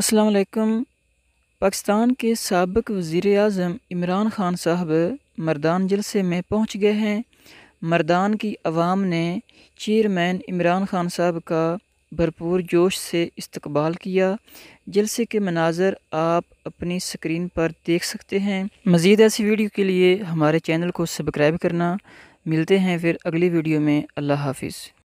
असलकम पाकिस्तान के सबक वज़ी अजम इमरान ख़ान साहब मर्दान जलसे में पहुँच गए हैं मर्दान की आवाम ने चेयरमैन इमरान ख़ान साहब का भरपूर जोश से इस्तबाल किया जलसे के मनाजर आप अपनी स्क्रीन पर देख सकते हैं मज़ीद ऐसी वीडियो के लिए हमारे चैनल को सब्सक्राइब करना मिलते हैं फिर अगली वीडियो में अल्लाह हाफिज़